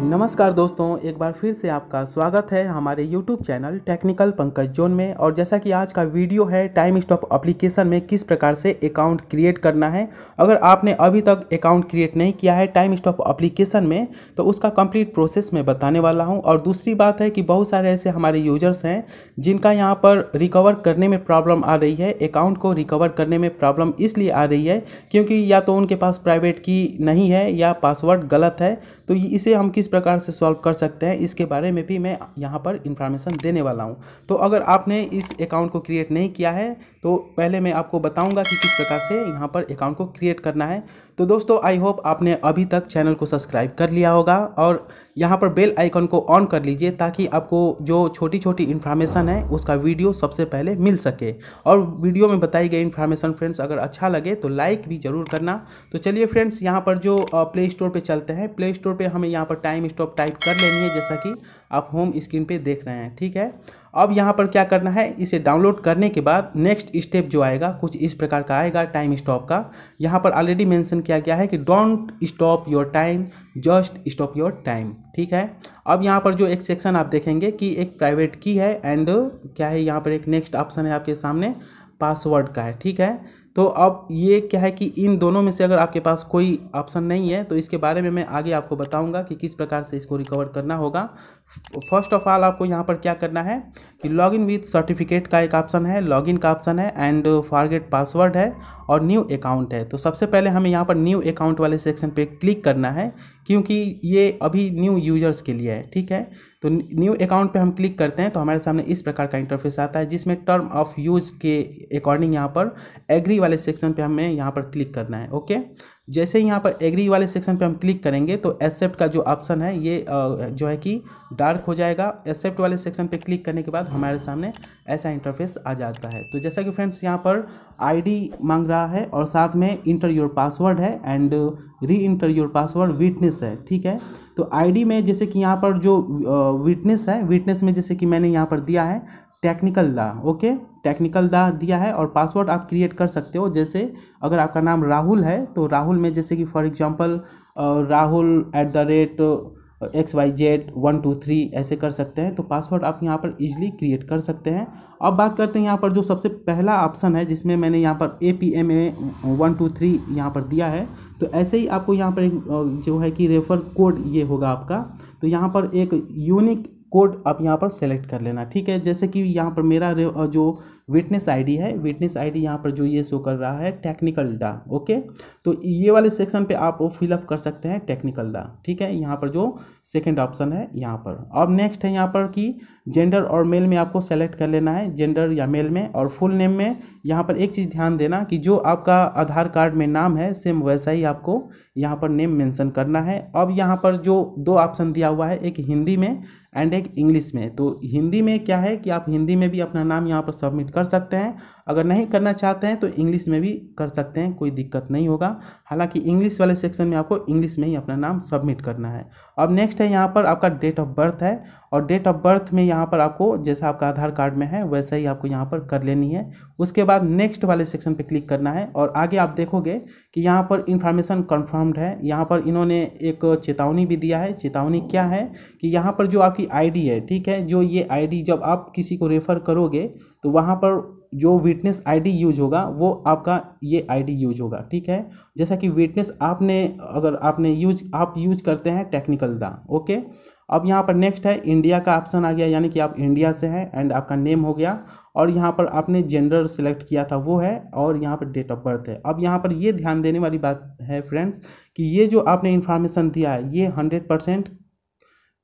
नमस्कार दोस्तों एक बार फिर से आपका स्वागत है हमारे YouTube channel technical Pankaj zone में और जैसा कि आज का वीडियो है टाइम स्टॉप एप्लीकेशन में किस प्रकार से अकाउंट क्रिएट करना है अगर आपने अभी तक अकाउंट क्रिएट नहीं किया है टाइम स्टॉप एप्लीकेशन में तो उसका कंप्लीट प्रोसेस मैं बताने वाला हूं और दूसरी बात है कि बहुत सारे ऐसे हमारे यूजर्स हैं जिनका यहाँ पर रिकवर करने में प्रॉब्लम आ रही है अकाउंट को रिकवर करने में प्रॉब्लम इसलिए आ रही है क्योंकि या तो उनके पास प्राइवेट की नहीं है या पासवर्ड गलत है तो इसे हम किस प्रकार से सॉल्व कर सकते हैं इसके बारे में भी मैं यहाँ पर इंफॉर्मेशन देने वाला हूँ तो अगर आपने इस अकाउंट को क्रिएट नहीं किया है तो पहले मैं आपको बताऊँगा कि किस प्रकार से यहाँ पर अकाउंट को क्रिएट करना है तो दोस्तों आई होप आपने अभी तक चैनल को सब्सक्राइब कर लिया होगा और यहाँ पर बेल आइकन को ऑन कर लीजिए ताकि आपको जो छोटी छोटी इन्फॉर्मेशन है उसका वीडियो सबसे पहले मिल सके और वीडियो में बताई गई इन्फॉर्मेशन फ्रेंड्स अगर अच्छा लगे तो लाइक भी ज़रूर करना तो चलिए फ्रेंड्स यहाँ पर जो प्ले स्टोर पर चलते हैं प्ले स्टोर पर हमें यहाँ पर टाइम टाइम स्टॉप टाइप कर लेनी है जैसा कि आप होम स्क्रीन पे देख रहे हैं ठीक है अब यहाँ पर क्या करना है इसे डाउनलोड करने के बाद नेक्स्ट स्टेप जो आएगा कुछ इस प्रकार का आएगा टाइम स्टॉप का यहाँ पर ऑलरेडी मेंशन किया गया है कि don't stop your time just stop your time ठीक है अब यहाँ पर जो एक सेक्शन आप देखेंगे कि एक प्राइवेट की है एंड क्या है यहाँ पर एक नेक्स्ट ऑप्शन है आपके सामने पासवर्ड का है ठीक है तो अब ये क्या है कि इन दोनों में से अगर आपके पास कोई ऑप्शन नहीं है तो इसके बारे में मैं आगे आपको बताऊंगा कि किस प्रकार से इसको रिकवर करना होगा फर्स्ट ऑफ ऑल आपको यहाँ पर क्या करना है कि लॉग इन विथ सर्टिफिकेट का एक ऑप्शन है लॉग इन का ऑप्शन है एंड फॉरगेट पासवर्ड है और न्यू अकाउंट है तो सबसे पहले हमें यहाँ पर न्यू अकाउंट वाले सेक्शन पे क्लिक करना है क्योंकि ये अभी न्यू यूजर्स के लिए है ठीक है तो न्यू अकाउंट पे हम क्लिक करते हैं तो हमारे सामने इस प्रकार का इंटरफेस आता है जिसमें टर्म ऑफ यूज के अकॉर्डिंग यहाँ पर एग्री वाले सेक्शन पर हमें यहाँ पर क्लिक करना है ओके जैसे ही यहाँ पर एग्री वाले सेक्शन पे हम क्लिक करेंगे तो एक्सेप्ट का जो ऑप्शन है ये जो है कि डार्क हो जाएगा एक्सेप्ट वाले सेक्शन पे क्लिक करने के बाद हमारे सामने ऐसा इंटरफेस आ जाता है तो जैसा कि फ्रेंड्स यहाँ पर आईडी मांग रहा है और साथ में इंटर योर पासवर्ड है and re enter your password witness है ठीक है तो आईडी में जैसे कि यहाँ पर जो विटनेस है विटनेस में जैसे कि मैंने यहाँ पर दिया है टेक्निकल दा ओके टेक्निकल दा दिया है और पासवर्ड आप क्रिएट कर सकते हो जैसे अगर आपका नाम राहुल है तो राहुल में जैसे कि for example Rahul at the rate X Y Z one two three ऐसे कर सकते हैं तो पासवर्ड आप यहाँ पर इजीली क्रिएट कर सकते हैं अब बात करते हैं यहाँ पर जो सबसे पहला ऑप्शन है जिसमें मैंने यहाँ पर A P M A one two three यहाँ पर दिया है तो ऐसे ही आपको यहाँ पर जो है कि रेफर कोड ये होगा आपका तो यहाँ पर एक यूनिक कोड आप यहाँ पर सेलेक्ट कर लेना ठीक है जैसे कि यहाँ पर मेरा जो विटनेस आईडी है विटनेस आईडी यहाँ पर जो ये शो कर रहा है टेक्निकल डा ओके तो ये वाले सेक्शन पे आप फिलअप कर सकते हैं टेक्निकल डा ठीक है यहाँ पर जो सेकंड ऑप्शन है यहाँ पर अब नेक्स्ट है यहाँ पर कि जेंडर और मेल में आपको सेलेक्ट कर लेना है जेंडर या मेल में और फुल नेम में यहाँ पर एक चीज़ ध्यान देना कि जो आपका आधार कार्ड में नाम है सेम वैसा ही आपको यहाँ पर नेम मैंसन करना है अब यहाँ पर जो दो ऑप्शन दिया हुआ है एक हिंदी में एंड एक इंग्लिश में तो हिंदी में क्या है कि आप हिंदी में भी अपना नाम यहाँ पर सबमिट कर सकते हैं अगर नहीं करना चाहते हैं तो इंग्लिश में भी कर सकते हैं कोई दिक्कत नहीं होगा हालांकि इंग्लिश वाले सेक्शन में आपको इंग्लिश में ही अपना नाम सबमिट करना है अब नेक्स्ट है यहाँ पर आपका डेट ऑफ बर्थ है और डेट ऑफ बर्थ में यहाँ पर आपको जैसा आपका आधार कार्ड में है वैसे ही आपको यहाँ पर कर लेनी है उसके बाद नेक्स्ट वाले सेक्शन पर क्लिक करना है और आगे आप देखोगे कि यहाँ पर इंफॉर्मेशन कन्फर्म्ड है यहाँ पर इन्होंने एक चेतावनी भी दिया है चेतावनी क्या है कि यहाँ पर जो आपकी आई आईडी है ठीक है जो ये आईडी जब आप किसी को रेफ़र करोगे तो वहाँ पर जो विटनेस आईडी यूज होगा वो आपका ये आईडी यूज होगा ठीक है जैसा कि विटनेस आपने अगर आपने यूज आप यूज करते हैं टेक्निकल दा ओके अब यहाँ पर नेक्स्ट है इंडिया का ऑप्शन आ गया यानी कि आप इंडिया से हैं एंड आपका नेम हो गया और यहाँ पर आपने जेंडर सेलेक्ट किया था वो है और यहाँ पर डेट ऑफ बर्थ है अब यहाँ पर ये ध्यान देने वाली बात है फ्रेंड्स कि ये जो आपने इन्फॉर्मेशन दिया है ये हंड्रेड परसेंट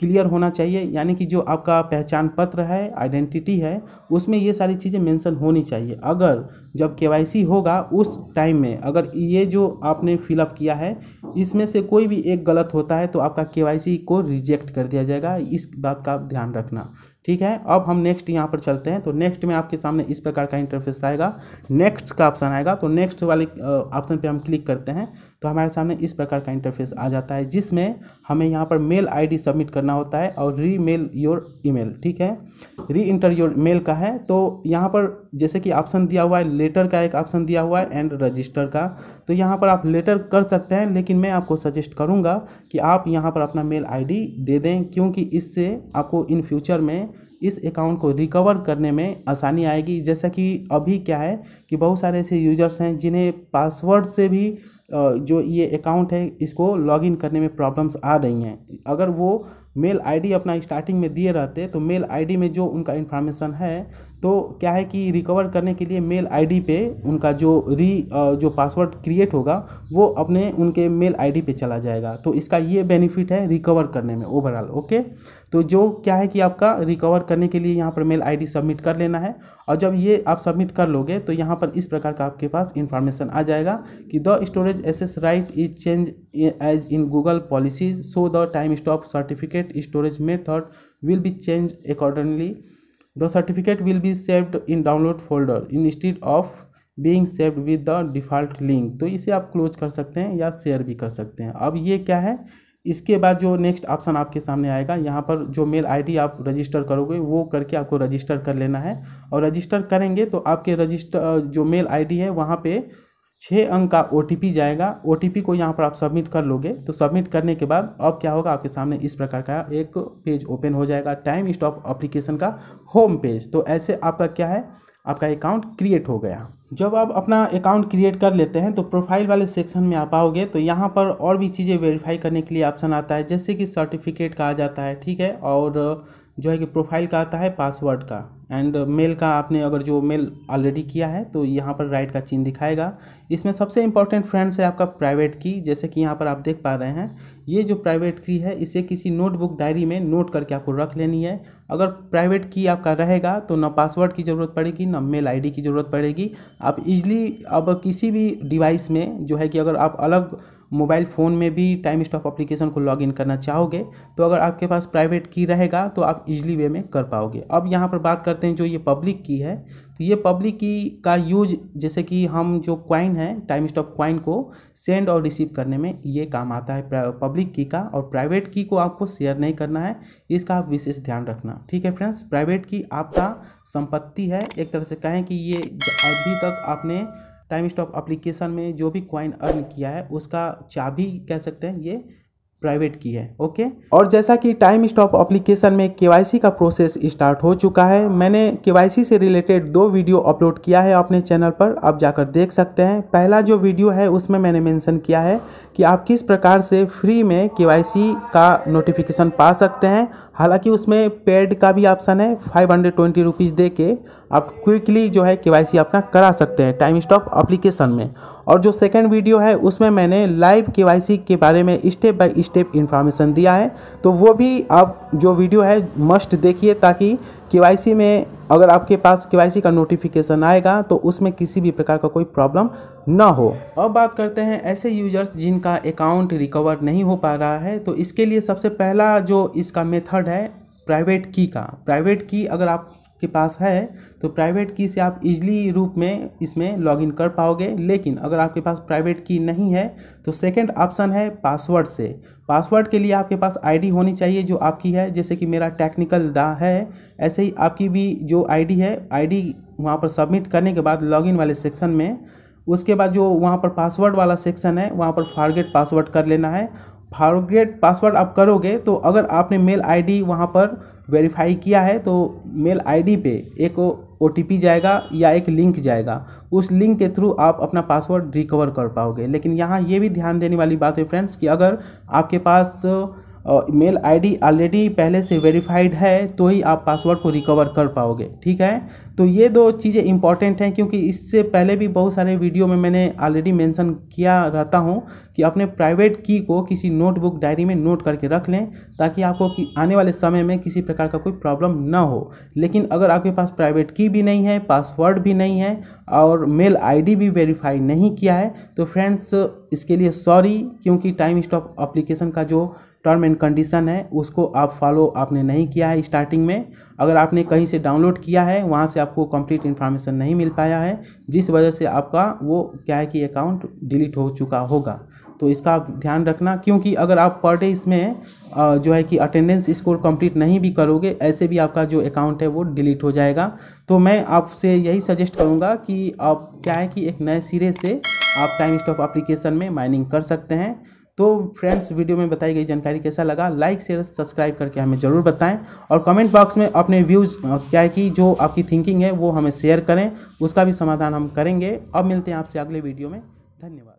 क्लियर होना चाहिए यानी कि जो आपका पहचान पत्र है आइडेंटिटी है उसमें ये सारी चीज़ें मेंशन होनी चाहिए अगर जब के होगा उस टाइम में अगर ये जो आपने फिलअप किया है इसमें से कोई भी एक गलत होता है तो आपका के को रिजेक्ट कर दिया जाएगा इस बात का आप ध्यान रखना ठीक है अब हम नेक्स्ट यहाँ पर चलते हैं तो नेक्स्ट में आपके सामने इस प्रकार का इंटरफेस आएगा नेक्स्ट का ऑप्शन आएगा तो नेक्स्ट वाले ऑप्शन पे हम क्लिक करते हैं तो हमारे सामने इस प्रकार का इंटरफेस आ जाता है जिसमें हमें यहाँ पर मेल आईडी सबमिट करना होता है और मेल योर ईमेल ठीक है री इंटर योर मेल का है तो यहाँ पर जैसे कि ऑप्शन दिया हुआ है लेटर का एक ऑप्शन दिया हुआ है एंड रजिस्टर का तो यहाँ पर आप लेटर कर सकते हैं लेकिन मैं आपको सजेस्ट करूँगा कि आप यहाँ पर अपना मेल आईडी दे दें क्योंकि इससे आपको इन फ्यूचर में इस अकाउंट को रिकवर करने में आसानी आएगी जैसा कि अभी क्या है कि बहुत सारे ऐसे यूजर्स हैं जिन्हें पासवर्ड से भी जो ये अकाउंट है इसको लॉगिन करने में प्रॉब्लम्स आ रही हैं अगर वो मेल आईडी अपना स्टार्टिंग में दिए रहते तो मेल आईडी में जो उनका इन्फॉर्मेशन है तो क्या है कि रिकवर करने के लिए मेल आईडी पे उनका जो री जो पासवर्ड क्रिएट होगा वो अपने उनके मेल आईडी पे चला जाएगा तो इसका ये बेनिफिट है रिकवर करने में ओवरऑल ओके तो जो क्या है कि आपका रिकवर करने के लिए यहाँ पर मेल आईडी सबमिट कर लेना है और जब ये आप सबमिट कर लोगे तो यहाँ पर इस प्रकार का आपके पास इन्फॉर्मेशन आ जाएगा कि the storage access right is change as in Google policies so the time stop certificate storage method will be change accordingly the certificate will be saved in download folder instead of being saved with the default link तो इसे आप close कर सकते हैं या share भी कर सकते हैं अब ये क्या है इसके बाद जो नेक्स्ट ऑप्शन आपके सामने आएगा यहाँ पर जो मेल आईडी आप रजिस्टर करोगे वो करके आपको रजिस्टर कर लेना है और रजिस्टर करेंगे तो आपके रजिस्टर जो मेल आईडी है वहाँ पे छः अंक का ओ जाएगा ओ को यहाँ पर आप सबमिट कर लोगे तो सबमिट करने के बाद अब क्या होगा आपके सामने इस प्रकार का एक पेज ओपन हो जाएगा टाइम स्टॉप अप्लीकेशन का होम पेज तो ऐसे आपका क्या है आपका अकाउंट क्रिएट हो गया जब आप अपना अकाउंट क्रिएट कर लेते हैं तो प्रोफाइल वाले सेक्शन में आप आओगे तो यहाँ पर और भी चीज़ें वेरीफाई करने के लिए ऑप्शन आता है जैसे कि सर्टिफिकेट का आ जाता है ठीक है और जो है कि प्रोफाइल का आता है पासवर्ड का एंड मेल uh, का आपने अगर जो मेल ऑलरेडी किया है तो यहाँ पर राइट का चिन्ह दिखाएगा इसमें सबसे इम्पॉर्टेंट फ्रेंड्स है आपका प्राइवेट की जैसे कि यहाँ पर आप देख पा रहे हैं ये जो प्राइवेट की है इसे किसी नोटबुक डायरी में नोट करके आपको रख लेनी है अगर प्राइवेट की आपका रहेगा तो ना पासवर्ड की ज़रूरत पड़ेगी ना मेल आई की ज़रूरत पड़ेगी आप इजली अब किसी भी डिवाइस में जो है कि अगर आप अलग मोबाइल फ़ोन में भी टाइम स्टॉप एप्लीकेशन को लॉगिन करना चाहोगे तो अगर आपके पास प्राइवेट की रहेगा तो आप इजली वे में कर पाओगे अब यहाँ पर बात करते हैं जो ये पब्लिक की है तो ये पब्लिक की का यूज जैसे कि हम जो क्वाइन है टाइम स्टॉप क्वाइन को सेंड और रिसीव करने में ये काम आता है पब्लिक की का और प्राइवेट की को आपको शेयर नहीं करना है इसका आप विशेष ध्यान रखना ठीक है फ्रेंड्स प्राइवेट की आपका संपत्ति है एक तरह से कहें कि ये अभी तक आपने टाइम स्टॉप अप्लीकेशन में जो भी क्वाइन अर्न किया है उसका चाबी कह सकते हैं ये प्राइवेट की है ओके और जैसा कि टाइम स्टॉप अप्लीकेशन में केवाईसी का प्रोसेस स्टार्ट हो चुका है मैंने केवाईसी से रिलेटेड दो वीडियो अपलोड किया है अपने चैनल पर आप जाकर देख सकते हैं पहला जो वीडियो है उसमें मैंने मेंशन किया है कि आप किस प्रकार से फ्री में केवाईसी का नोटिफिकेशन पा सकते हैं हालाँकि उसमें पेड का भी ऑप्शन है फाइव हंड्रेड दे के आप क्विकली जो है के अपना करा सकते हैं टाइम स्टॉप अप्लीकेशन में और जो सेकेंड वीडियो है उसमें मैंने लाइव के के बारे में स्टेप बाई स्टेप इन्फॉर्मेशन दिया है तो वो भी आप जो वीडियो है मस्ट देखिए ताकि के में अगर आपके पास के का नोटिफिकेशन आएगा तो उसमें किसी भी प्रकार का कोई प्रॉब्लम ना हो अब बात करते हैं ऐसे यूजर्स जिनका अकाउंट रिकवर नहीं हो पा रहा है तो इसके लिए सबसे पहला जो इसका मेथड है प्राइवेट की का प्राइवेट की अगर आपके पास है तो प्राइवेट की से आप इजली रूप में इसमें लॉगिन कर पाओगे लेकिन अगर आपके पास प्राइवेट की नहीं है तो सेकंड ऑप्शन है पासवर्ड से पासवर्ड के लिए आपके पास आईडी होनी चाहिए जो आपकी है जैसे कि मेरा टेक्निकल दा है ऐसे ही आपकी भी जो आईडी है आई वहाँ पर सबमिट करने के बाद लॉगिन वाले सेक्शन में उसके बाद जो वहाँ पर पासवर्ड वाला सेक्शन है वहाँ पर फारगेट पासवर्ड कर लेना है फॉरगेट पासवर्ड आप करोगे तो अगर आपने मेल आईडी वहाँ पर वेरीफाई किया है तो मेल आईडी पे एक ओ जाएगा या एक लिंक जाएगा उस लिंक के थ्रू आप अपना पासवर्ड रिकवर कर पाओगे लेकिन यहाँ ये भी ध्यान देने वाली बात है फ्रेंड्स कि अगर आपके पास मेल आईडी ऑलरेडी पहले से वेरीफाइड है तो ही आप पासवर्ड को रिकवर कर पाओगे ठीक है तो ये दो चीज़ें इंपॉर्टेंट हैं क्योंकि इससे पहले भी बहुत सारे वीडियो में मैंने ऑलरेडी मेंशन किया रहता हूँ कि अपने प्राइवेट की को किसी नोटबुक डायरी में नोट करके रख लें ताकि आपको आने वाले समय में किसी प्रकार का कोई प्रॉब्लम ना हो लेकिन अगर आपके पास प्राइवेट की भी नहीं है पासवर्ड भी नहीं है और मेल आई भी वेरीफाई नहीं किया है तो फ्रेंड्स इसके लिए सॉरी क्योंकि टाइम स्टॉप अप्लीकेशन का जो टर्म एंड कंडीशन है उसको आप फॉलो आपने नहीं किया है स्टार्टिंग में अगर आपने कहीं से डाउनलोड किया है वहाँ से आपको कंप्लीट इन्फॉर्मेशन नहीं मिल पाया है जिस वजह से आपका वो क्या है कि अकाउंट डिलीट हो चुका होगा तो इसका आप ध्यान रखना क्योंकि अगर आप पर डे इसमें जो है कि अटेंडेंस स्कोर कंप्लीट नहीं भी करोगे ऐसे भी आपका जो अकाउंट है वो डिलीट हो जाएगा तो मैं आपसे यही सजेस्ट करूँगा कि आप क्या है कि एक नए सिरे से आप टाइम स्टॉप एप्लीकेशन में माइनिंग कर सकते हैं तो फ्रेंड्स वीडियो में बताई गई जानकारी कैसा लगा लाइक शेयर सब्सक्राइब करके हमें ज़रूर बताएं और कमेंट बॉक्स में अपने व्यूज़ क्या है कि जो आपकी थिंकिंग है वो हमें शेयर करें उसका भी समाधान हम करेंगे अब मिलते हैं आपसे अगले वीडियो में धन्यवाद